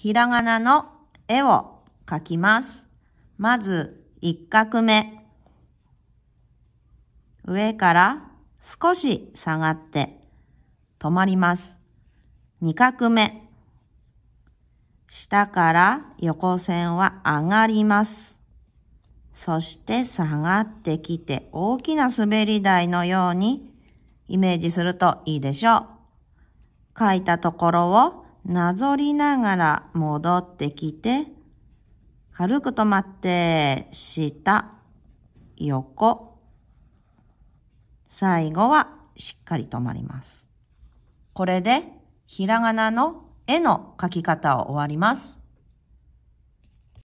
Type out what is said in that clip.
ひらがなの絵を描きます。まず、1画目。上から少し下がって止まります。2画目。下から横線は上がります。そして下がってきて大きな滑り台のようにイメージするといいでしょう。書いたところをなぞりながら戻ってきて、軽く止まって、下、横。最後はしっかり止まります。これで、ひらがなの絵の書き方を終わります。